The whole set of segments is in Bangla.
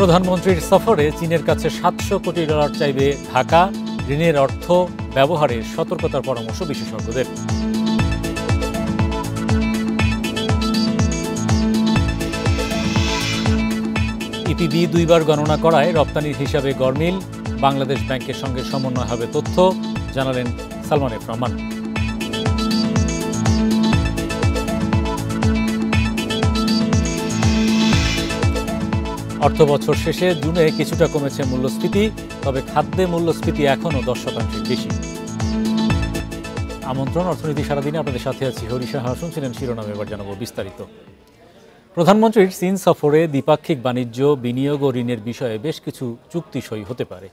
প্রধানমন্ত্রীর সফরে চীনের কাছে সাতশো কোটি ডলার চাইবে ঢাকা ঋণের অর্থ ব্যবহারে সতর্কতার পরামর্শ বিশেষজ্ঞদের ইপিবি দুইবার গণনা করায় রপ্তানির হিসাবে গরমিল বাংলাদেশ ব্যাংকের সঙ্গে সমন্বয় হবে তথ্য জানালেন সালমান এফ রহমান অর্থ বছর শেষে জুনে কিছুটা কমেছে মূল্যস্ফীতি তবে খাদ্যে মূল্যস্ফীতি এখনও দশ শতাংশের বেশি আমন্ত্রণ অর্থনীতি সারাদিনে আপনাদের সাথে আছি হরিশা হাসন ছিলেন শিরোনাম এবার জানাবো বিস্তারিত প্রধানমন্ত্রীর চীন সফরে দ্বিপাক্ষিক বাণিজ্য বিনিয়োগ ও ঋণের বিষয়ে বেশ কিছু চুক্তি সই হতে পারে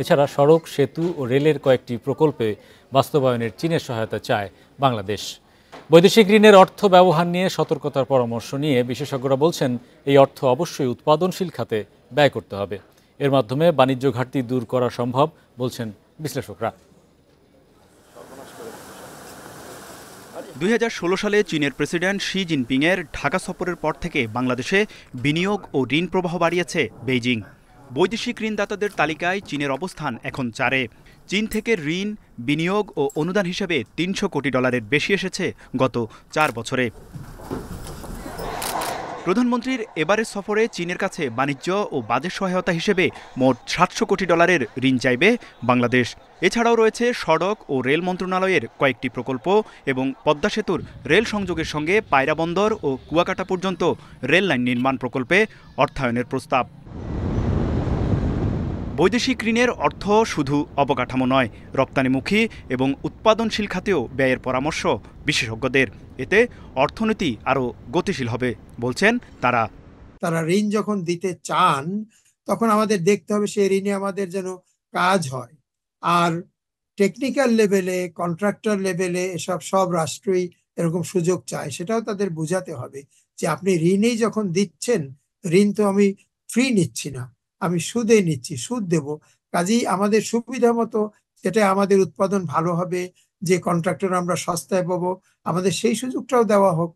এছাড়া সড়ক সেতু ও রেলের কয়েকটি প্রকল্পে বাস্তবায়নের চীনের সহায়তা চায় বাংলাদেশ বৈদেশিক ঋণের অর্থ ব্যবহার নিয়ে সতর্কতার পরামর্শ নিয়ে বিশেষজ্ঞরা বলছেন এই অর্থ অবশ্যই উৎপাদনশীল খাতে ব্যয় করতে হবে এর মাধ্যমে বাণিজ্য ঘাটতি দূর করা সম্ভব বলছেন বিশ্লেষকরা দুই সালে চীনের প্রেসিডেন্ট শি জিনপিংয়ের ঢাকা সফরের পর থেকে বাংলাদেশে বিনিয়োগ ও ঋণ প্রবাহ বাড়িয়েছে বেইজিং বৈদেশিক ঋণদাতাদের তালিকায় চীনের অবস্থান এখন চারে চীন থেকে ঋণ বিনিয়োগ ও অনুদান হিসেবে তিনশো কোটি ডলারের বেশি এসেছে গত চার বছরে প্রধানমন্ত্রীর এবারের সফরে চীনের কাছে বাণিজ্য ও বাজেট সহায়তা হিসেবে মোট সাতশো কোটি ডলারের ঋণ চাইবে বাংলাদেশ এছাড়াও রয়েছে সড়ক ও রেল মন্ত্রণালয়ের কয়েকটি প্রকল্প এবং পদ্মা সেতুর রেল সংযোগের সঙ্গে পায়রা বন্দর ও কুয়াকাটা পর্যন্ত রেল লাইন নির্মাণ প্রকল্পে অর্থায়নের প্রস্তাব বৈদেশিক ঋণের অর্থ শুধু অবকাঠামো নয় রপ্তানিমুখী এবং উৎপাদনশীল খাতেও ব্যয়ের পরামর্শ বিশেষজ্ঞদের এতে অর্থনীতি আরও গতিশীল হবে বলছেন তারা তারা ঋণ যখন দিতে চান তখন আমাদের দেখতে হবে সেই ঋণে আমাদের যেন কাজ হয় আর টেকনিক্যাল লেভেলে কন্ট্রাক্টর লেভেলে এসব সব রাষ্ট্রই এরকম সুযোগ চায় সেটাও তাদের বোঝাতে হবে যে আপনি ঋণেই যখন দিচ্ছেন ঋণ তো আমি ফ্রি নিচ্ছি না আমি সুদে নিচ্ছি সুদ দেব কাজেই আমাদের সুবিধা মতো যেটা আমাদের উৎপাদন ভালো হবে যে কন্ট্রাক্টর আমরা সস্তায় পাবো আমাদের সেই সুযোগটাও দেওয়া হোক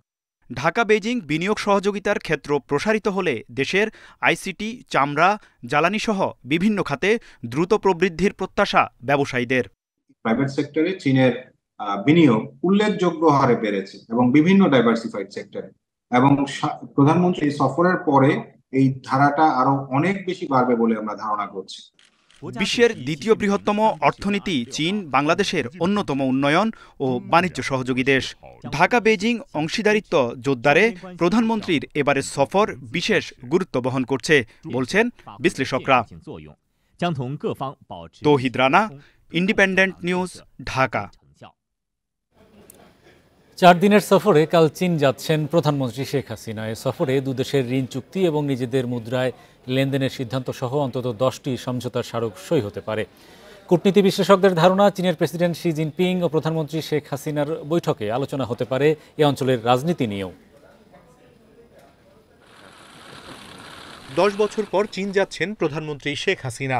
ঢাকা বেজিং বিনিয়োগ সহযোগিতার ক্ষেত্র প্রসারিত হলে দেশের আইসিটি চামড়া জ্বালানিসহ বিভিন্ন খাতে দ্রুত প্রবৃদ্ধির প্রত্যাশা ব্যবসায়ীদের প্রাইভেট সেক্টরে চীনের বিনিয়োগ উল্লেখযোগ্য হারে বেড়েছে এবং বিভিন্ন ডাইভার্সিফাইড সেক্টরে এবং প্রধানমন্ত্রী সফরের পরে এই ধারাটা আরো অনেক বেশি বাড়বে বলে আমরা ধারণা করছি বিশ্বের দ্বিতীয় বৃহত্তম অর্থনীতি চীন বাংলাদেশের অন্যতম উন্নয়ন ও বাণিজ্য সহযোগী দেশ ঢাকা বেজিং অংশীদারিত্ব জোরদারে প্রধানমন্ত্রীর এবারের সফর বিশেষ গুরুত্ব বহন করছে বলছেন বিশ্লেষকরা তৌহিদ রানা ইন্ডিপেন্ডেন্ট নিউজ ঢাকা চার দিনের সফরে কাল চীন যাচ্ছেন প্রধানমন্ত্রী শেখ হাসিনা এ সফরে দুদেশের ঋণ চুক্তি এবং নিজেদের মুদ্রায় লেনদেনের সিদ্ধান্ত সহ অন্তত দশটি সমঝোতার স্মারক সই হতে পারে কূটনীতি বিশেষজ্ঞদের ধারণা চীনের প্রেসিডেন্ট শি জিনপিং ও প্রধানমন্ত্রী শেখ হাসিনার বৈঠকে আলোচনা হতে পারে এ অঞ্চলের রাজনীতি নিয়েও দশ বছর পর চীন যাচ্ছেন প্রধানমন্ত্রী শেখ হাসিনা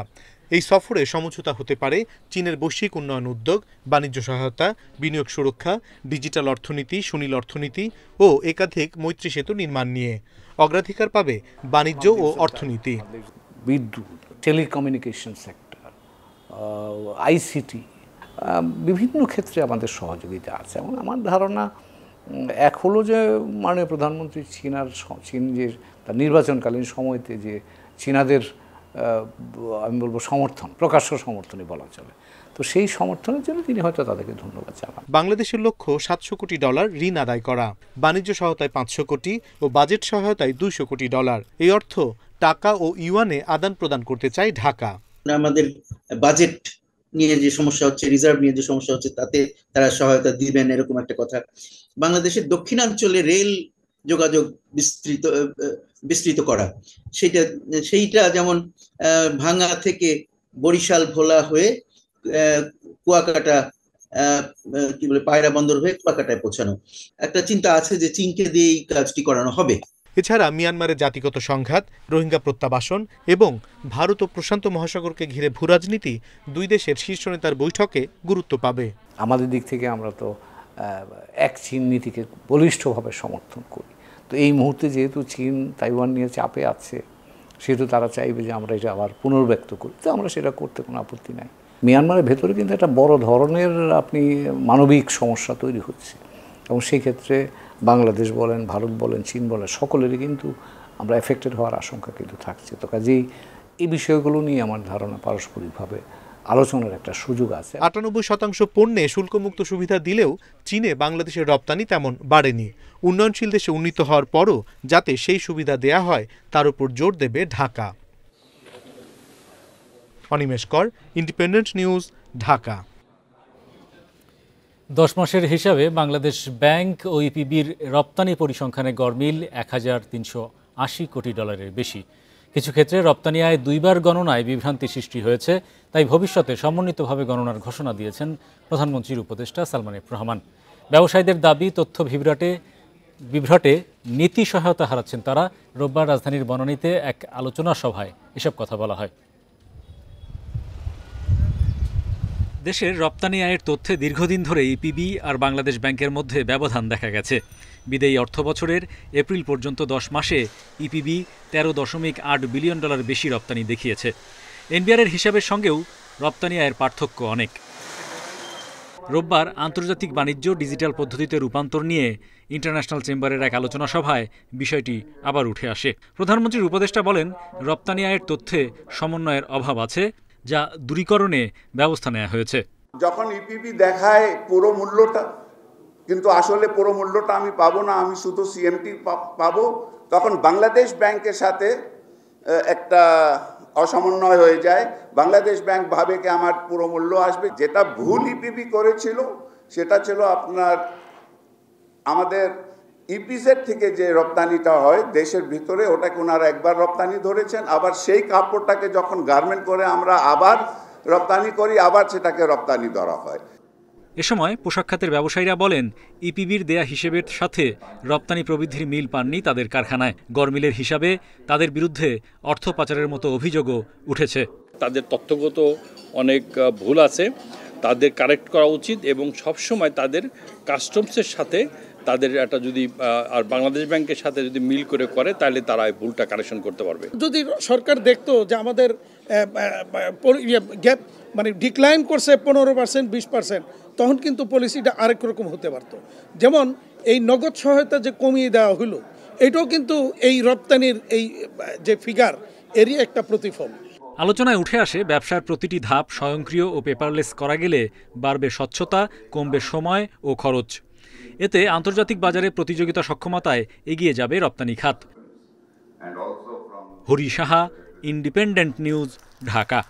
এই সফরে সমঝোতা হতে পারে চীনের বৈশ্বিক উন্নয়ন উদ্যোগ বাণিজ্য সহায়তা বিনিয়োগ সুরক্ষা ডিজিটাল অর্থনীতি সুনীল অর্থনীতি ও একাধিক মৈত্রী সেতু নির্মাণ নিয়ে অগ্রাধিকার পাবে বাণিজ্য ও অর্থনীতি বিদ্যুৎ টেলিকমিউনিকেশন সেক্টর আইসিটি বিভিন্ন ক্ষেত্রে আমাদের সহযোগিতা আছে এবং আমার ধারণা এক হলো যে মাননীয় প্রধানমন্ত্রী চীনার চীন যে তার নির্বাচনকালীন সময়তে যে চীনাদের আমি বলবো সমর্থন প্রকাশ্য সমর্থনই বলা চলে তো সেই সমর্থনের জন্য তিনি হয়তো তাদেরকে ধন্যবাদ জানান বাংলাদেশের লক্ষ্য সাতশো কোটি ডলার ঋণ আদায় করা বাণিজ্য সহায়তায় পাঁচশো কোটি ও বাজেট সহায়তায় দুইশো কোটি ডলার এই অর্থ টাকা ও ইউয়ানে আদান প্রদান করতে চায় ঢাকা আমাদের বাজেট নিয়ে যে সমস্যা হচ্ছে রিজার্ভ নিয়ে যে সমস্যা হচ্ছে তাতে তারা সহায়তা দিবেন এরকম একটা কথা বাংলাদেশের দক্ষিণাঞ্চলে রেল যোগাযোগ বিস্তৃত বিস্তৃত করা সেটা সেইটা যেমন ভাঙা থেকে বরিশাল ভোলা হয়ে কুয়াকাটা কি বলে পায়রা বন্দর হয়ে কুয়াকাটায় পৌঁছানো একটা চিন্তা আছে যে চীনকে দিয়ে এই কাজটি করানো হবে এছাড়া মিয়ানমারের জাতিগত সংঘাত রোহিঙ্গা প্রত্যাবাসন এবং ভারত ও প্রশান্ত মহাসাগরকে ঘিরে ভূরাজনীতি দুই দেশের শীর্ষ নেতার বৈঠকে গুরুত্ব পাবে আমাদের দিক থেকে আমরা তো এক চীন নীতিকে বলিষ্ঠভাবে সমর্থন করি তো এই মুহূর্তে যেহেতু চীন তাইওয়ান নিয়ে চাপে আছে সেহেতু তারা চাইবে যে আমরা এটা আবার পুনর্ব্যক্ত করি তো আমরা সেটা করতে কোনো আপত্তি নাই মিয়ানমারের ভেতরে কিন্তু একটা বড় ধরনের আপনি মানবিক সমস্যা তৈরি হচ্ছে এবং সেই ক্ষেত্রে বাংলাদেশ বলেন ভারত বলেন চীন বলেন সকলেরই কিন্তু আমরা এফেক্টেড হওয়ার আশঙ্কা কিন্তু থাকছে তো কাজেই এই বিষয়গুলো নিয়ে আমার ধারণা পারস্পরিকভাবে আলোচনার একটা সুযোগ আছে আটানব্বই শতাংশ পণ্যে শুল্কমুক্ত সুবিধা দিলেও চীনে বাংলাদেশের রপ্তানি তেমন বাড়েনি উন্নয়নশীল দেশে উন্নীত হওয়ার পরও যাতে সেই সুবিধা দেয়া হয় তার উপর জোর দেবে ঢাকা অনিমেশ কর ইন্ডিপেন্ডেন্ট নিউজ ঢাকা দশ মাসের হিসাবে বাংলাদেশ ব্যাংক ও ইপিবির রপ্তানি পরিসংখ্যানে গড়মিল এক হাজার কোটি ডলারের বেশি কিছু ক্ষেত্রে রপ্তানি আয় দুইবার গণনায় বিভ্রান্তি সৃষ্টি হয়েছে তাই ভবিষ্যতে সমন্বিতভাবে গণনার ঘোষণা দিয়েছেন প্রধানমন্ত্রীর উপদেষ্টা সালমান রহমান ব্যবসায়ীদের দাবি তথ্য বিভ্রাটে বিভ্রাটে নীতি সহায়তা হারাচ্ছেন তারা রোববার রাজধানীর বননীতে এক আলোচনা সভায় এসব কথা বলা হয় দেশের রপ্তানি আয়ের তথ্যে দীর্ঘদিন ধরেই পিবি আর বাংলাদেশ ব্যাংকের মধ্যে ব্যবধান দেখা গেছে বিদেয়ী অর্থ বছরের এপ্রিল পর্যন্ত দশ মাসে ইপিবি তেরো দশমিক আট বিলিয়ন ডলার বেশি রপ্তানি দেখিয়েছে এনবিআরের হিসাবের সঙ্গেও রপ্তানি আয়ের পার্থক্য অনেক রোববার আন্তর্জাতিক বাণিজ্য ডিজিটাল পদ্ধতিতে রূপান্তর নিয়ে ইন্টারন্যাশনাল চেম্বারের এক আলোচনা সভায় বিষয়টি আবার উঠে আসে প্রধানমন্ত্রীর উপদেষ্টা বলেন রপ্তানি আয়ের তথ্যে সমন্বয়ের অভাব আছে যা দূরীকরণে ব্যবস্থা নেওয়া হয়েছে যখন ইপিবি দেখায় পুরো মূল্যটা কিন্তু আসলে পুরো মূল্যটা আমি পাবো না আমি শুধু সিএমটি পাবো তখন বাংলাদেশ ব্যাংকের সাথে একটা অসমন্বয় হয়ে যায় বাংলাদেশ ব্যাংক ভাবে কি আমার পুরো মূল্য আসবে যেটা ভুল ইপিবি e করেছিল সেটা ছিল আপনার আমাদের ইপিজেড e থেকে যে রপ্তানিটা হয় দেশের ভিতরে ওটাকে ওনারা একবার রপ্তানি ধরেছেন আবার সেই কাপড়টাকে যখন গার্মেন্ট করে আমরা আবার রপ্তানি করি আবার সেটাকে রপ্তানি ধরা হয় এ সময় পোশাক খাতের ব্যবসায়ীরা বলেন ইপিবির দেয়া হিসেবের সাথে রপ্তানি প্রবৃদ্ধির মিল পাননি তাদের কারখানায় গড়মিলের হিসাবে তাদের বিরুদ্ধে অর্থ পাচারের মতো অভিযোগও উঠেছে তাদের তথ্যগত অনেক ভুল আছে তাদের কারেক্ট করা উচিত এবং সবসময় তাদের কাস্টমসের সাথে তাদের একটা যদি আর বাংলাদেশ ব্যাংকের সাথে যদি মিল করে করে তাহলে তারা এই ভুলটা কারেকশন করতে পারবে যদি সরকার দেখতো যে আমাদের ইয়ে গ্যাপ মানে ডিক্লাইন করছে পনেরো পার্সেন্ট বিশ পার্সেন্ট তখন কিন্তু পলিসিটা আরেক রকম হতে পারতো যেমন এই নগদ সহায়তা যে কমিয়ে দেওয়া হলো এটাও কিন্তু এই রপ্তানির এই যে ফিগার এরই একটা প্রতিফল আলোচনায় উঠে আসে ব্যবসার প্রতিটি ধাপ স্বয়ংক্রিয় ও পেপারলেস করা গেলে বাড়বে স্বচ্ছতা কমবে সময় ও খরচ এতে আন্তর্জাতিক বাজারে প্রতিযোগিতা সক্ষমতায় এগিয়ে যাবে রপ্তানি খাত হরি সাহা ইন্ডিপেন্ডেন্ট নিউজ ঢাকা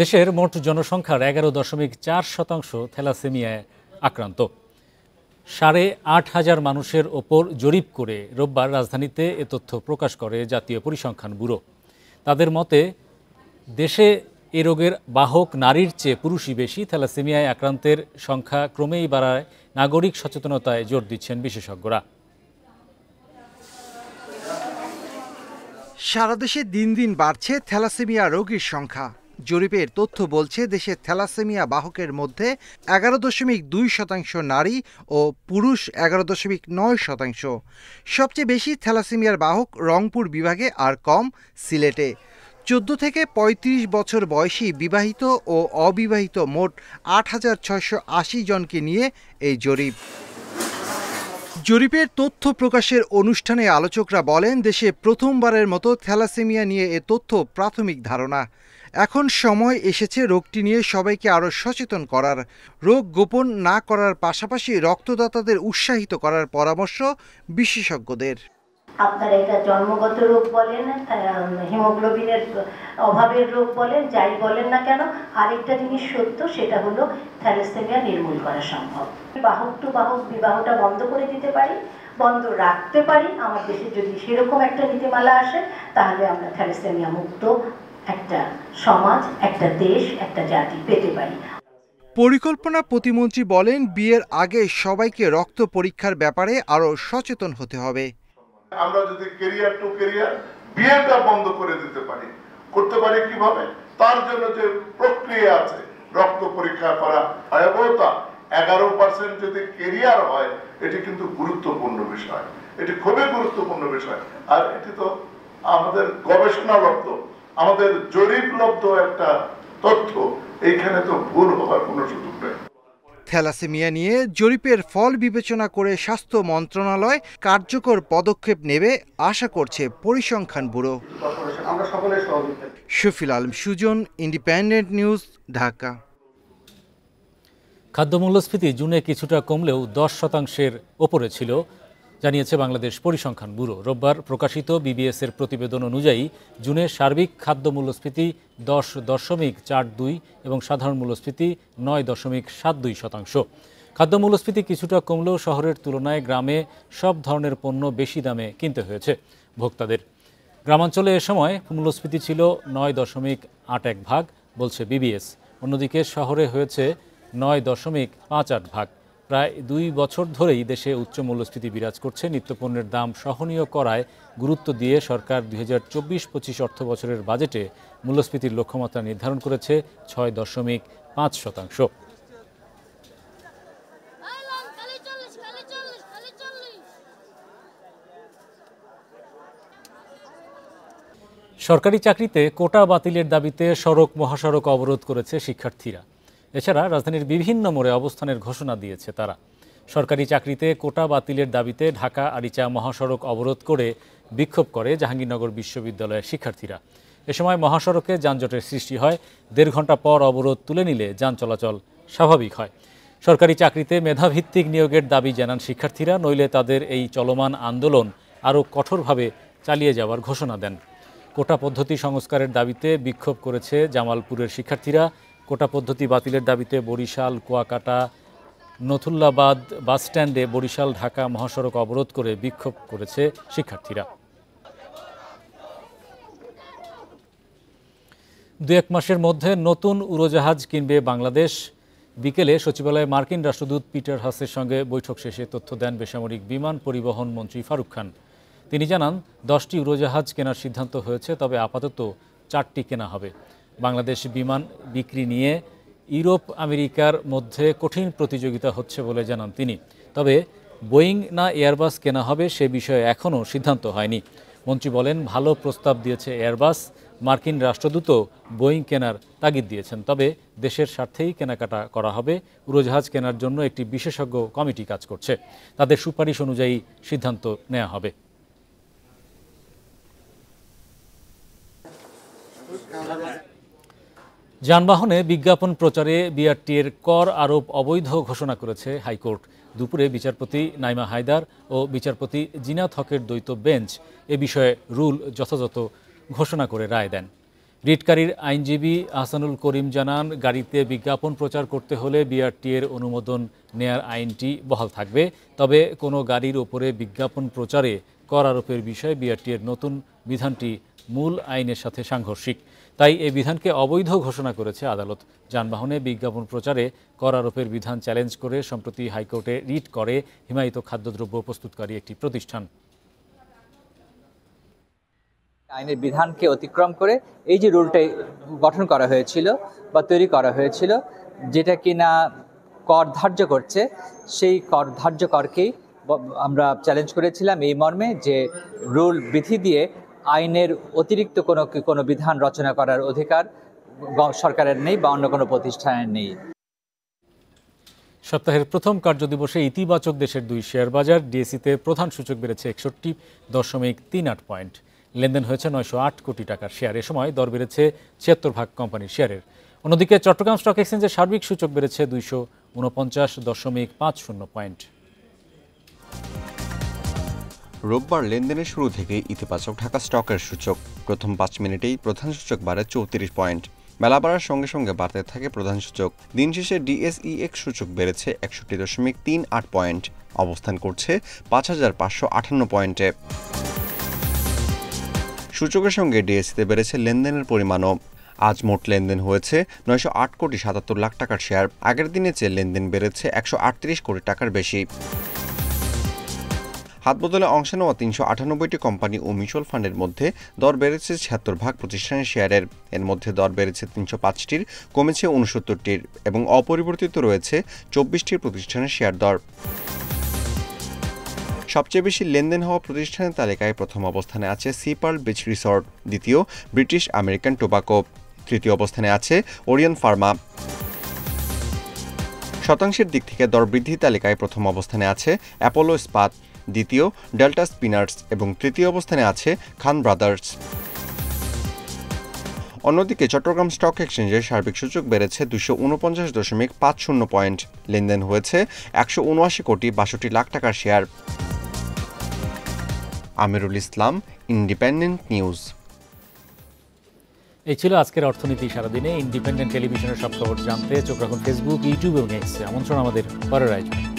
দেশের মোট জনসংখ্যার এগারো দশমিক চার শতাংশ থ্যালাসেমিয়ায় আক্রান্ত সাড়ে আট হাজার মানুষের ওপর জরিপ করে রোববার রাজধানীতে এ তথ্য প্রকাশ করে জাতীয় পরিসংখ্যান ব্যুরো তাদের মতে দেশে এ রোগের বাহক নারীর চেয়ে পুরুষই বেশি থ্যালাসেমিয়ায় আক্রান্তের সংখ্যা ক্রমেই বাড়ায় নাগরিক সচেতনতায় জোর দিচ্ছেন বিশেষজ্ঞরা সারা দেশে দিন দিন বাড়ছে থ্যালাসেমিয়া রোগীর সংখ্যা জরিপের তথ্য বলছে দেশে থ্যালাসেমিয়া বাহকের মধ্যে এগারো দশমিক দুই শতাংশ নারী ও পুরুষ এগারো দশমিক নয় শতাংশ সবচেয়ে বেশি থ্যালাসেমিয়ার বাহক রংপুর বিভাগে আর কম সিলেটে চোদ্দ থেকে ৩৫ বছর বয়সী বিবাহিত ও অবিবাহিত মোট আট হাজার আশি জনকে নিয়ে এই জরিপ জরিপের তথ্য প্রকাশের অনুষ্ঠানে আলোচকরা বলেন দেশে প্রথমবারের মতো থ্যালাসেমিয়া নিয়ে এ তথ্য প্রাথমিক ধারণা এখন সময় এসেছে রোগটি নিয়ে সবাইকে আরও সচেতন করার রোগ গোপন না করার পাশাপাশি রক্তদাতাদের উৎসাহিত করার পরামর্শ বিশেষজ্ঞদের আপনারা এটা জন্মগত রোগ বলেন হিমোগ্লোবিনের অভাবের রোগ বলেন যাই বলেন না কেন আরেকটা জিনিস সত্য সেটা হলো থ্যালাসেমিয়া নির্মূল করা সম্ভব বাহক টু বাহক বিবাহটা বন্ধ করে দিতে পারি বন্ধ রাখতে পারি আমার দেশে যদি সেরকম একটা নীতিমালা আসে তাহলে আমরা থ্যালাসেমিয়া মুক্ত একটা সমাজ একটা দেশ একটা জাতি পেতে পারি পরিকল্পনা প্রতিমন্ত্রী বলেন বিয়ের আগে সবাইকে রক্ত পরীক্ষার ব্যাপারে আরও সচেতন হতে হবে আমরা যদি কেরিয়ার টু কেরিয়ার বিয়েটা বন্ধ করে দিতে পারি করতে পারি কিভাবে তার জন্য যে প্রক্রিয়া আছে রক্ত পরীক্ষা করা ভয়াবহতা এগারো পার্সেন্ট যদি কেরিয়ার হয় এটি কিন্তু গুরুত্বপূর্ণ বিষয় এটি খুবই গুরুত্বপূর্ণ বিষয় আর এটি তো আমাদের গবেষণা লব্ধ আমাদের জরিপ লব্ধ একটা তথ্য এইখানে তো ভুল হওয়ার কোনো সুযোগ নেই থ্যালাসেমিয়া নিয়ে জরিপের ফল বিবেচনা করে স্বাস্থ্য মন্ত্রণালয় কার্যকর পদক্ষেপ নেবে আশা করছে পরিসংখ্যান bureau Sufil Alam Sujan Independent News Dhaka খাদ্য মূল্যস্ফীতি জুনে কিছুটা কমলেও দশ শতাংশের ওপরে ছিল জানিয়েছে বাংলাদেশ পরিসংখ্যান ব্যুরো রোববার প্রকাশিত বিবিএস এর প্রতিবেদন অনুযায়ী জুনে সার্বিক খাদ্য মূল্যস্ফীতি দশ দশমিক চার দুই এবং সাধারণ মূল্যস্ফীতি নয় দশমিক সাত দুই শতাংশ খাদ্য মূল্যস্ফীতি কিছুটা কমলেও শহরের তুলনায় গ্রামে সব ধরনের পণ্য বেশি দামে কিনতে হয়েছে ভোক্তাদের গ্রামাঞ্চলে এ সময় মূল্যস্ফীতি ছিল নয় দশমিক আট এক ভাগ বলছে বিবিএস অন্যদিকে শহরে হয়েছে নয় দশমিক পাঁচ আট ভাগ প্রায় দুই বছর ধরেই দেশে উচ্চ মূল্যস্ফীতি বিরাজ করছে নিত্যপণ্যের দাম সহনীয় করায় গুরুত্ব দিয়ে সরকার দুই হাজার চব্বিশ পঁচিশ অর্থ বছরের বাজেটে মূল্যস্ফীতির লক্ষ্যমাত্রা নির্ধারণ করেছে ছয় দশমিক পাঁচ শতাংশ সরকারি চাকরিতে কোটা বাতিলের দাবিতে সড়ক মহাসড়ক অবরোধ করেছে শিক্ষার্থীরা এছাড়া রাজধানীর বিভিন্ন মোড়ে অবস্থানের ঘোষণা দিয়েছে তারা সরকারি চাকরিতে কোটা বাতিলের দাবিতে ঢাকা আরিচা মহাসড়ক অবরোধ করে বিক্ষোভ করে জাহাঙ্গীরনগর বিশ্ববিদ্যালয়ের শিক্ষার্থীরা এ সময় মহাসড়কে যানজটের সৃষ্টি হয় দেড় ঘন্টা পর অবরোধ তুলে নিলে যান চলাচল স্বাভাবিক হয় সরকারি চাকরিতে মেধাভিত্তিক নিয়োগের দাবি জানান শিক্ষার্থীরা নইলে তাদের এই চলমান আন্দোলন আরও কঠোরভাবে চালিয়ে যাওয়ার ঘোষণা দেন কোটা পদ্ধতি সংস্কারের দাবিতে বিক্ষোভ করেছে জামালপুরের শিক্ষার্থীরা কোটা পদ্ধতি বাতিলের দাবিতে বরিশাল কুয়াকাটা নথুল্লাবাদ বাসস্ট্যান্ডে বরিশাল ঢাকা মহাসড়ক অবরোধ করে বিক্ষোভ করেছে শিক্ষার্থীরা দু এক মাসের মধ্যে নতুন উড়োজাহাজ কিনবে বাংলাদেশ বিকেলে সচিবালয়ে মার্কিন রাষ্ট্রদূত পিটার হাসের সঙ্গে বৈঠক শেষে তথ্য দেন বেসামরিক বিমান পরিবহন মন্ত্রী ফারুক খান তিনি জানান দশটি উড়োজাহাজ কেনার সিদ্ধান্ত হয়েছে তবে আপাতত চারটি কেনা হবে বাংলাদেশ বিমান বিক্রি নিয়ে ইউরোপ আমেরিকার মধ্যে কঠিন প্রতিযোগিতা হচ্ছে বলে জানান তিনি তবে বোয়িং না এয়ারবাস কেনা হবে সে বিষয়ে এখনও সিদ্ধান্ত হয়নি মন্ত্রী বলেন ভালো প্রস্তাব দিয়েছে এয়ারবাস মার্কিন রাষ্ট্রদূত বোয়িং কেনার তাগিদ দিয়েছেন তবে দেশের স্বার্থেই কেনাকাটা করা হবে উড়োজাহাজ কেনার জন্য একটি বিশেষজ্ঞ কমিটি কাজ করছে তাদের সুপারিশ অনুযায়ী সিদ্ধান্ত নেওয়া হবে যানবাহনে বিজ্ঞাপন প্রচারে বিআরটিএর কর আরোপ অবৈধ ঘোষণা করেছে হাইকোর্ট দুপুরে বিচারপতি নাইমা হায়দার ও বিচারপতি জিনাত হকের দ্বৈত বেঞ্চ এ বিষয়ে রুল যথাযথ ঘোষণা করে রায় দেন রিটকারীর আইনজীবী আহসানুল করিম জানান গাড়িতে বিজ্ঞাপন প্রচার করতে হলে বিআরটিএর অনুমোদন নেয়ার আইনটি বহাল থাকবে তবে কোনো গাড়ির ওপরে বিজ্ঞাপন প্রচারে কর আরোপের বিষয়ে বিআরটিএর নতুন বিধানটি মূল আইনের সাথে সাংঘর্ষিক তাই এই বিধানকে অবৈধ ঘোষণা করেছে আদালত যানবাহনে বিজ্ঞাপন প্রচারে কর আরোপের বিধান চ্যালেঞ্জ করে সম্প্রতি হাইকোর্টে রিট করে হিমায়িত খাদ্যদ্রব্য প্রস্তুতকারী একটি প্রতিষ্ঠান আইনের বিধানকে অতিক্রম করে এই যে রুলটা গঠন করা হয়েছিল বা তৈরি করা হয়েছিল যেটা কি না কর ধার্য করছে সেই কর ধার্য করকেই আমরা চ্যালেঞ্জ করেছিলাম এই মর্মে যে রুল বিধি দিয়ে আইনের অতিরিক্ত কোনো কোনো বিধান রচনা করার অধিকার সরকারের নেই বা অন্য কোনো প্রতিষ্ঠানের নেই সপ্তাহের প্রথম কার্যদিবসে ইতিবাচক দেশের দুই শেয়ার বাজার ডিএসিতে প্রধান সূচক বেড়েছে একষট্টি দশমিক তিন আট পয়েন্ট লেনদেন হয়েছে নয়শো আট কোটি টাকার শেয়ার এ সময় দর বেড়েছে ছিয়াত্তর ভাগ কোম্পানির শেয়ারের অন্যদিকে চট্টগ্রাম স্টক এক্সচেঞ্জের সার্বিক সূচক বেড়েছে দুইশো উনপঞ্চাশ দশমিক পাঁচ শূন্য পয়েন্ট রোববার লেনদেনের শুরু থেকেই ইতিবাচক ঢাকা স্টকের সূচক প্রথম পাঁচ মিনিটেই প্রধান সূচক বাড়ে চৌত্রিশ পয়েন্ট মেলা বাড়ার সঙ্গে সঙ্গে বাড়তে থাকে প্রধান সূচক দিন শেষে ডিএসইএক্স সূচক বেড়েছে একষট্টি দশমিক তিন আট পয়েন্ট অবস্থান করছে পাঁচ হাজার পাঁচশো আটান্ন পয়েন্টে সূচকের সঙ্গে ডিএসইতে বেড়েছে লেনদেনের পরিমাণও আজ মোট লেনদেন হয়েছে নয়শো আট কোটি সাতাত্তর লাখ টাকার শেয়ার আগের দিনে চেয়ে লেনদেন বেড়েছে একশো আটত্রিশ কোটি টাকার বেশি হাত বদলে অংশ নেওয়া তিনশো আটানব্বইটি কোম্পানি ও মিউচুয়াল ফান্ডের মধ্যে দর বেড়েছে ছিয়াত্তর ভাগ প্রতিষ্ঠানের শেয়ারের এর মধ্যে দর বেড়েছে তিনশো পাঁচটির কমেছে উনসত্তরটির এবং অপরিবর্তিত রয়েছে চব্বিশটির প্রতিষ্ঠানের শেয়ার দর সবচেয়ে বেশি লেনদেন হওয়া প্রতিষ্ঠানের তালিকায় প্রথম অবস্থানে আছে সিপার্ল বিচ রিসর্ট দ্বিতীয় ব্রিটিশ আমেরিকান টোবাকো তৃতীয় অবস্থানে আছে ওরিয়ন ফার্মা শতাংশের দিক থেকে দর বৃদ্ধি তালিকায় প্রথম অবস্থানে আছে অ্যাপোলো স্পাত দ্বিতীয় ডেল্টা স্পিনার্স এবং তৃতীয় অবস্থানে আছে খান ব্রাদার্স অন্যদিকে চট্টগ্রাম স্টক এক্সচেঞ্জের সার্বিক সূচক বেড়েছে দুশো উনপঞ্চাশ দশমিক পাঁচ শূন্য পয়েন্ট লেনদেন হয়েছে একশো উনআশি কোটি বাষট্টি লাখ টাকার share Amirul Islam Independent News এই ছিল আজকের অর্থনীতি সারাদিনে ইন্ডিপেন্ডেন্ট টেলিভিশনের সব খবর জানতে চোখ রাখুন ফেসবুক ইউটিউব এবং এক্সে আমন্ত্রণ আমাদের পরের আয়োজন